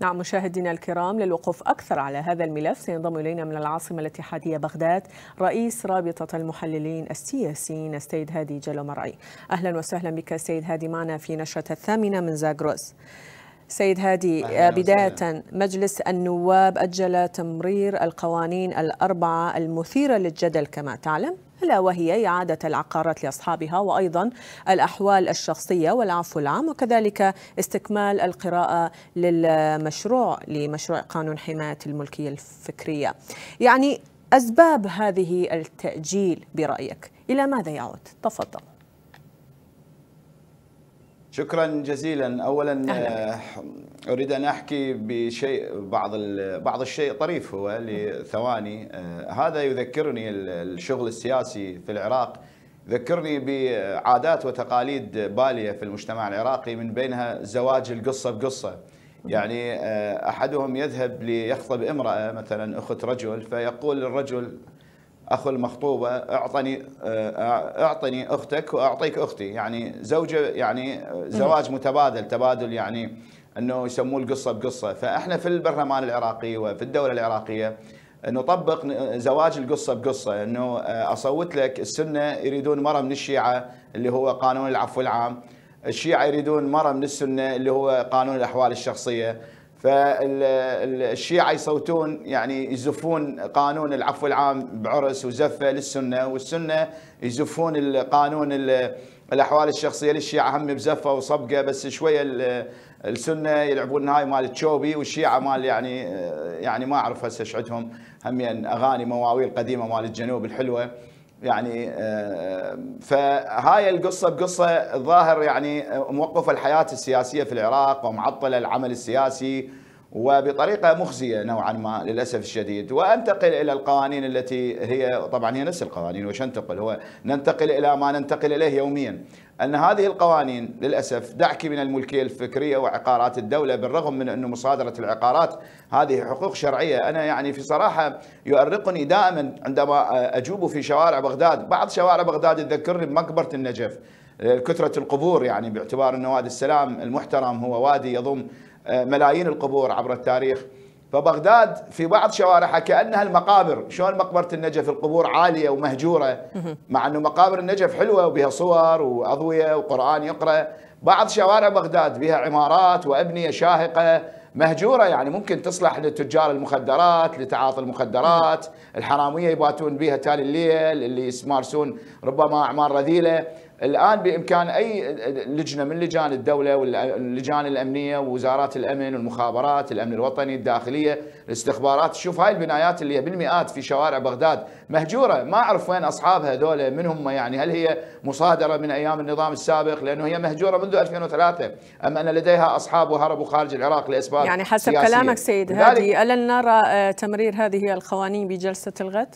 نعم مشاهدينا الكرام للوقوف أكثر على هذا الملف سينضم إلينا من العاصمة الاتحادية بغداد رئيس رابطة المحللين السياسيين السيد هادي جلو مرعي أهلا وسهلا بك سيد هادي معنا في نشرة الثامنة من زاغروس سيد هادي بداية مجلس النواب أجل تمرير القوانين الأربعة المثيرة للجدل كما تعلم ألا وهي إعادة العقارات لأصحابها وأيضا الأحوال الشخصية والعفو العام وكذلك استكمال القراءة للمشروع لمشروع قانون حماية الملكية الفكرية يعني أسباب هذه التأجيل برأيك إلى ماذا يعود؟ تفضل شكرا جزيلا اولا أهلا. آه، اريد ان احكي بشيء بعض بعض الشيء طريف هو لثواني آه، هذا يذكرني الشغل السياسي في العراق يذكرني بعادات وتقاليد باليه في المجتمع العراقي من بينها زواج القصه بقصه يعني آه، احدهم يذهب ليخطب امراه مثلا اخت رجل فيقول للرجل اخو المخطوبه اعطني آه، اعطني اختك واعطيك اختي يعني زوجه يعني زواج متبادل تبادل يعني انه يسموه القصه بقصه فاحنا في البرلمان العراقي وفي الدوله العراقيه نطبق زواج القصه بقصه انه آه، اصوت لك السنه يريدون مره من الشيعه اللي هو قانون العفو العام الشيعه يريدون مره من السنه اللي هو قانون الاحوال الشخصيه فالشيعة يصوتون يعني يزفون قانون العفو العام بعرس وزفة للسنة والسنة يزفون القانون الأحوال الشخصية للشيعة هم بزفة وصبقة بس شوية السنة يلعبون هاي مال تشوبي والشيعة مال يعني يعني ما أعرف هسه شعدهم هم يعني أغاني مواويل قديمة مال الجنوب الحلوة يعني آه، فهاي القصة بقصة ظاهر يعني آه، موقف الحياة السياسية في العراق ومعطل العمل السياسي وبطريقة مخزية نوعا ما للأسف الشديد وأنتقل إلى القوانين التي هي طبعا هي نفس القوانين وش أنتقل هو ننتقل إلى ما ننتقل إليه يوميا أن هذه القوانين للأسف دعكي من الملكية الفكرية وعقارات الدولة بالرغم من أنه مصادرة العقارات هذه حقوق شرعية أنا يعني في صراحة يؤرقني دائما عندما أجوب في شوارع بغداد بعض شوارع بغداد تذكرني بمقبرة النجف كثرة القبور يعني باعتبار أن وادي السلام المحترم هو وادي يضم آه، ملايين القبور عبر التاريخ فبغداد في بعض شوارعها كانها المقابر، شلون مقبره النجف القبور عاليه ومهجوره مع انه مقابر النجف حلوه وبها صور واضويه وقران يقرا، بعض شوارع بغداد بها عمارات وابنيه شاهقه مهجوره يعني ممكن تصلح لتجار المخدرات، لتعاطي المخدرات، الحراميه يباتون بها تالي الليل، اللي يمارسون ربما اعمال رذيله، الان بامكان اي لجنه من لجان الدوله واللجان الامنيه ووزارات الامن والمخابرات، الامن الوطني، الداخليه، الاستخبارات، تشوف هاي البنايات اللي بالمئات في شوارع بغداد مهجوره، ما اعرف وين اصحابها هذول من هم يعني هل هي مصادره من ايام النظام السابق لانه هي مهجوره منذ 2003 ام ان لديها اصحاب وهربوا خارج العراق لاسباب يعني حسب سياسية. كلامك سيد هادي الا نرى تمرير هذه القوانين بجلسه الغد؟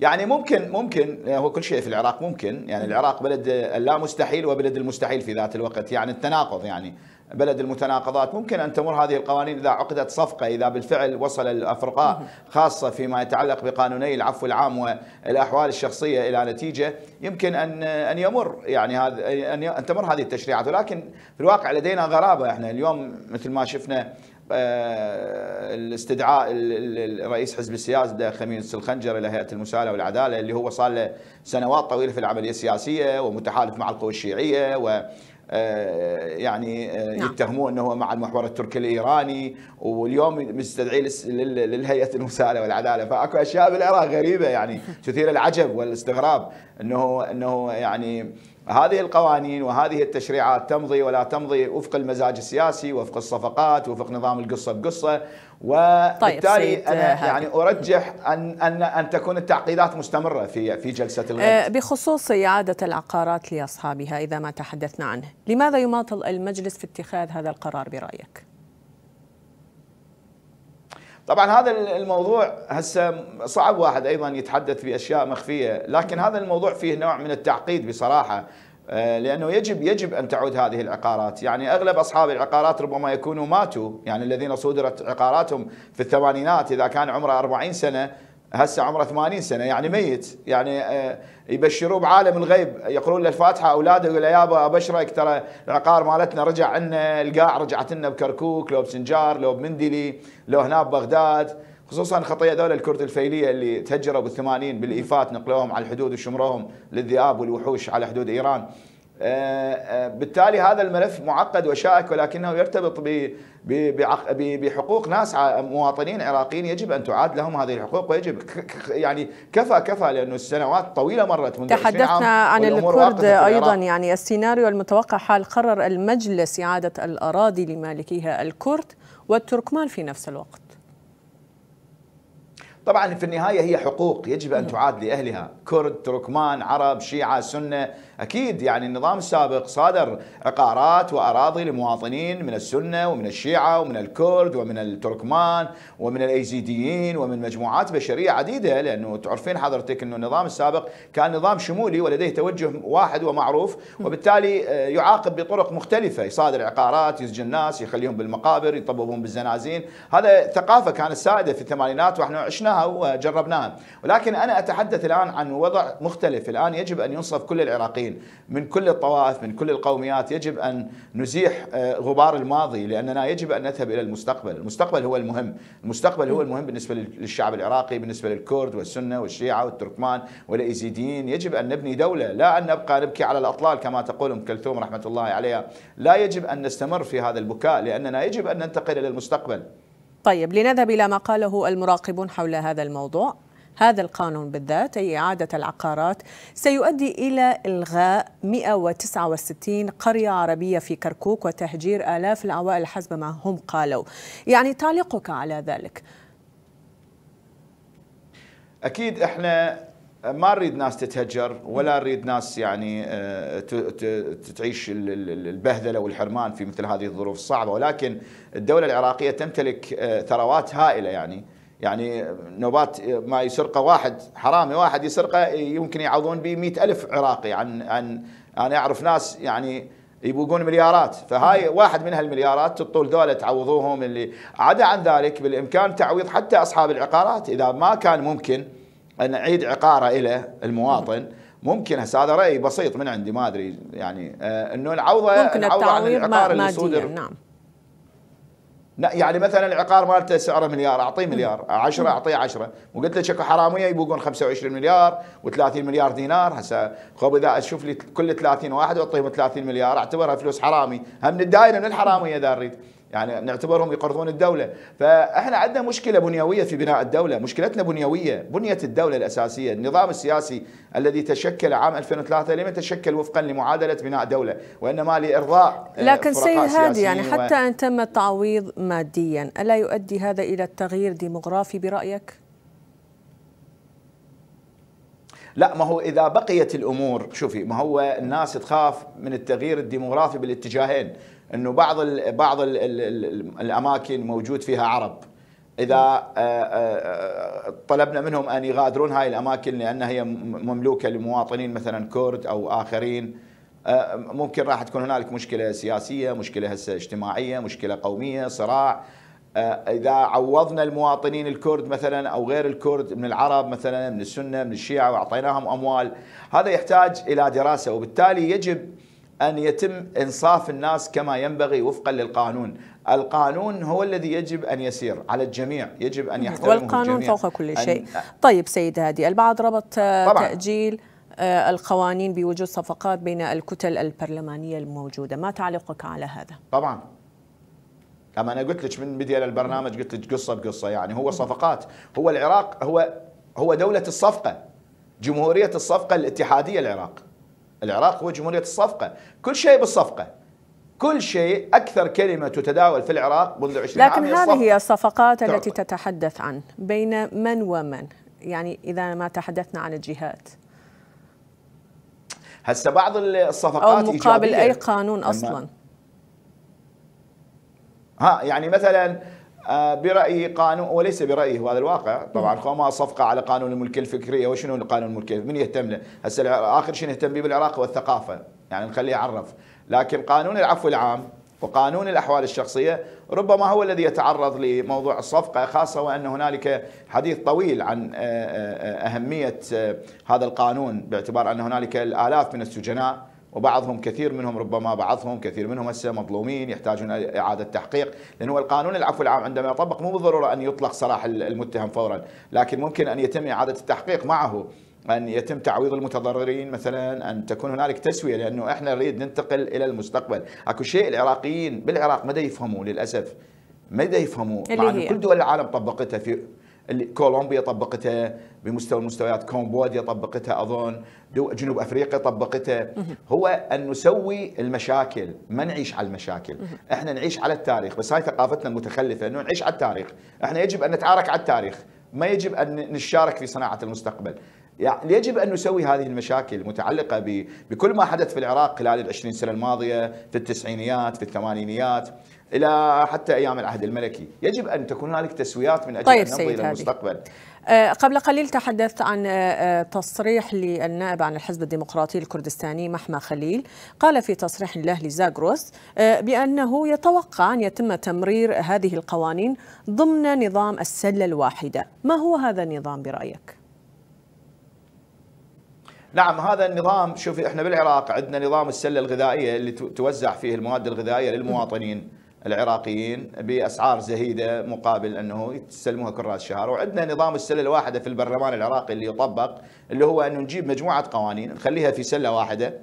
يعني ممكن ممكن يعني هو كل شيء في العراق ممكن يعني العراق بلد لا مستحيل وبلد المستحيل في ذات الوقت يعني التناقض يعني بلد المتناقضات ممكن أن تمر هذه القوانين إذا عقدت صفقة إذا بالفعل وصل الأفرقاء خاصة فيما يتعلق بقانوني العفو العام والأحوال الشخصية إلى نتيجة يمكن أن أن يمر يعني هذا أن تمر هذه التشريعات ولكن في الواقع لدينا غرابة احنا اليوم مثل ما شفنا آه، الاستدعاء رئيس حزب السياسه خميس الخنجر الى هيئه المساله والعداله اللي هو صار له سنوات طويله في العمليه السياسيه ومتحالف مع القوى الشيعيه و آه، يعني آه، نعم. انه هو مع المحور التركي الايراني واليوم مستدعي للهيئه المساله والعداله فاكو اشياء بالعراق غريبه يعني تثير العجب والاستغراب انه انه يعني هذه القوانين وهذه التشريعات تمضي ولا تمضي وفق المزاج السياسي وفق الصفقات وفق نظام القصه بقصه طيب وبالتالي طيب انا يعني ارجح ان ان ان تكون التعقيدات مستمره في في جلسه آه، الغد بخصوص اعاده العقارات لاصحابها اذا ما تحدثنا عنه، لماذا يماطل المجلس في اتخاذ هذا القرار برايك؟ طبعا هذا الموضوع هسه صعب واحد ايضا يتحدث باشياء مخفيه لكن هذا الموضوع فيه نوع من التعقيد بصراحه آه، لانه يجب يجب ان تعود هذه العقارات، يعني اغلب اصحاب العقارات ربما يكونوا ماتوا، يعني الذين صدرت عقاراتهم في الثمانينات اذا كان عمره 40 سنه هسه عمره 80 سنه يعني ميت يعني آه، يبشروه بعالم الغيب يقولون له الفاتحه اولاده يقول له يابا ابشرك ترى العقار مالتنا رجع عنا القاع رجعت لنا بكركوك لو بسنجار لو بمندلي لو هنا ببغداد خصوصا خطيه دولة الكرد الفيليه اللي تهجروا بال80 بالايفات نقلوهم على الحدود وشمروهم للذئاب والوحوش على حدود ايران آه، آه، بالتالي هذا الملف معقد وشائك ولكنه يرتبط بحقوق ناس مواطنين عراقيين يجب ان تعاد لهم هذه الحقوق ويجب يعني كفى كفى لانه السنوات طويله مرت منذ تحدثنا عام عن الكرد ايضا يعني السيناريو المتوقع حال قرر المجلس اعاده الاراضي لمالكيها الكرد والتركمان في نفس الوقت طبعا في النهايه هي حقوق يجب ان نعم. تعاد لاهلها كرد تركمان عرب شيعه سنه اكيد يعني النظام السابق صادر عقارات واراضي لمواطنين من السنه ومن الشيعه ومن الكرد ومن التركمان ومن الايزيديين ومن مجموعات بشريه عديده لانه تعرفين حضرتك انه النظام السابق كان نظام شمولي ولديه توجه واحد ومعروف نعم. وبالتالي آه، يعاقب بطرق مختلفه يصادر عقارات يسجن الناس يخليهم بالمقابر يطببهم بالزنازين هذا ثقافه كانت سائده في الثمانينات واحنا عشناها عشناها وجربناها ولكن أنا أتحدث الآن عن وضع مختلف الآن يجب أن ينصف كل العراقيين من كل الطوائف من كل القوميات يجب أن نزيح آه، غبار الماضي لأننا يجب أن نذهب إلى المستقبل المستقبل هو المهم المستقبل هو المهم بالنسبة للشعب العراقي بالنسبة للكرد والسنة والشيعة والتركمان والإيزيديين يجب أن نبني دولة لا أن نبقى نبكي على الأطلال كما تقول أم كلثوم رحمة الله عليها لا يجب أن نستمر في هذا البكاء لأننا يجب أن ننتقل إلى المستقبل طيب لنذهب إلى ما قاله المراقبون حول هذا الموضوع هذا القانون بالذات أي إعادة العقارات سيؤدي إلى إلغاء 169 قرية عربية في كركوك وتهجير آلاف العوائل حسب ما هم قالوا يعني تعليقك على ذلك أكيد إحنا ما نريد ناس تتهجر ولا نريد ناس يعني آه، تعيش البهذله والحرمان في مثل هذه الظروف الصعبه ولكن الدوله العراقيه تمتلك آه، ثروات هائله يعني يعني نوبات آه، ما يسرقه واحد حرامي واحد يسرقه يمكن يعوضون به ألف عراقي عن عن انا يعني اعرف ناس يعني يبوقون مليارات فهاي واحد من هالمليارات تطول دولة تعوضوهم اللي عدا عن ذلك بالامكان تعويض حتى اصحاب العقارات اذا ما كان ممكن ان اعيد عقاره الى المواطن ممكن هسه هذا راي بسيط من عندي ما ادري يعني آه انه العوضه ممكن العوضه عن العقار اللي صدر نعم يعني مثلا العقار مالته سعره مليار اعطيه مليار 10 اعطيه 10 وقلت لك شكو حراميه يبوقون 25 مليار و30 مليار دينار هسه خب اذا اشوف لي كل 30 واحد واعطيهم 30 مليار اعتبرها فلوس حرامي هم من الدائره من الحراميه اذا اريد يعني نعتبرهم يقرضون الدولة فإحنا عندنا مشكلة بنيوية في بناء الدولة مشكلتنا بنيوية بنية الدولة الأساسية النظام السياسي الذي تشكل عام 2003 لم يتشكل وفقا لمعادلة بناء دولة وإنما لإرضاء آه، لكن سيد هادي يعني حتى و... إن تم التعويض ماديا ألا يؤدي هذا إلى التغيير ديموغرافي برأيك؟ لا ما هو إذا بقيت الأمور شوفي ما هو الناس تخاف من التغيير الديموغرافي بالاتجاهين انه بعض الـ بعض الـ الـ الاماكن موجود فيها عرب اذا آه، آه، طلبنا منهم ان يغادرون هاي الاماكن لانها هي مملوكه لمواطنين مثلا كرد او اخرين آه، ممكن راح تكون هنالك مشكله سياسيه، مشكله هسه اجتماعيه، مشكله قوميه، صراع، آه، إذا عوضنا المواطنين الكرد مثلا أو غير الكرد من العرب مثلا من السنة من الشيعة وأعطيناهم أموال هذا يحتاج إلى دراسة وبالتالي يجب أن يتم إنصاف الناس كما ينبغي وفقا للقانون القانون هو الذي يجب أن يسير على الجميع يجب أن يحترمه والقانون الجميع. فوق كل شيء طيب سيد هادي البعض ربط آه، طبعا. تأجيل آه، القوانين بوجود صفقات بين الكتل البرلمانية الموجودة ما تعليقك على هذا؟ طبعا لما انا قلت لك من بدينا البرنامج قلت لك قصه بقصه يعني هو صفقات هو العراق هو هو دوله الصفقه جمهوريه الصفقه الاتحاديه العراق العراق هو جمهوريه الصفقه كل شيء بالصفقه كل شيء اكثر كلمه تتداول في العراق منذ 20 لكن عام لكن هذه هي الصفقات التي تتحدث عن بين من ومن يعني اذا ما تحدثنا عن الجهات هسه بعض الصفقات او مقابل اي قانون اصلا ها يعني مثلا آه، برايي قانون وليس برأيه هذا الواقع طبعا ما صفقة على قانون الملكية الفكرية وشنو القانون الملكية من يهتم له هسه آخر شيء نهتم به بالعراق والثقافة يعني نخليه يعرف لكن قانون العفو العام وقانون الأحوال الشخصية ربما هو الذي يتعرض لموضوع الصفقة خاصة وأن هنالك حديث طويل عن آه، آه، أهمية هذا القانون باعتبار أن هنالك الآلاف من السجناء وبعضهم كثير منهم ربما بعضهم كثير منهم هسه مظلومين يحتاجون اعاده تحقيق لانه القانون العفو العام عندما يطبق مو بالضروره ان يطلق سراح المتهم فورا لكن ممكن ان يتم اعاده التحقيق معه ان يتم تعويض المتضررين مثلا ان تكون هنالك تسويه لانه احنا نريد ننتقل الى المستقبل اكو شيء العراقيين بالعراق ما يفهموا للاسف ما يفهموا مع كل دول العالم طبقتها في اللي كولومبيا طبقته بمستوى المستويات كومبوديا طبقتها اظن جنوب افريقيا طبقتها هو ان نسوي المشاكل ما نعيش على المشاكل احنا نعيش على التاريخ بس هاي ثقافتنا المتخلفه انه نعيش على التاريخ احنا يجب ان نتعارك على التاريخ ما يجب ان نشارك في صناعه المستقبل يعني يجب أن نسوي هذه المشاكل المتعلقة بكل ما حدث في العراق خلال ال 20 سنة الماضية في التسعينيات في الثمانينيات الى حتى ايام العهد الملكي، يجب ان تكون هنالك تسويات من اجل طيب ان نمضي الى المستقبل. آه، قبل قليل تحدثت عن آه، آه، تصريح للنائب عن الحزب الديمقراطي الكردستاني محمى خليل قال في تصريح له لزاغروس بأنه يتوقع أن يتم تمرير هذه القوانين ضمن نظام السلة الواحدة ما هو هذا النظام برأيك؟ نعم هذا النظام شوفي احنا بالعراق عندنا نظام السله الغذائيه اللي توزع فيه المواد الغذائيه للمواطنين العراقيين باسعار زهيده مقابل انه يستلموها كل راس شهر وعندنا نظام السله الواحده في البرلمان العراقي اللي يطبق اللي هو انه نجيب مجموعه قوانين نخليها في سله واحده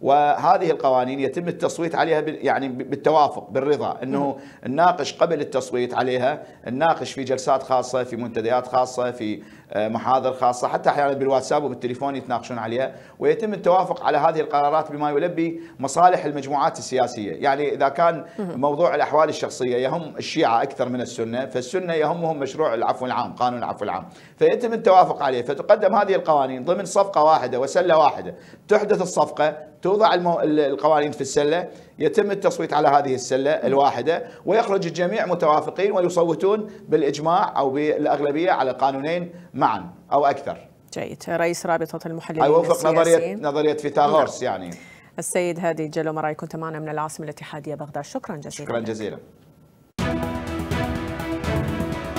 وهذه القوانين يتم التصويت عليها يعني بالتوافق بالرضا انه نناقش قبل التصويت عليها نناقش في جلسات خاصه في منتديات خاصه في آه، محاضر خاصه حتى احيانا بالواتساب وبالتليفون يتناقشون عليها ويتم التوافق على هذه القرارات بما يلبي مصالح المجموعات السياسيه، يعني اذا كان موضوع الاحوال الشخصيه يهم الشيعه اكثر من السنه، فالسنه يهمهم مشروع العفو العام، قانون العفو العام، فيتم التوافق عليه، فتقدم هذه القوانين ضمن صفقه واحده وسله واحده، تحدث الصفقه توضع القوانين في السله يتم التصويت على هذه السلة الواحدة ويخرج الجميع متوافقين ويصوتون بالإجماع أو بالأغلبية على القانونين معا أو أكثر جيد رئيس رابطة المحللين يوافق أيوة، نظرية نظرية فيثاغورس نعم. يعني السيد هادي جلو مراي كنت معنا من العاصمة الاتحادية بغداد شكرا جزيلا شكرا جزيلا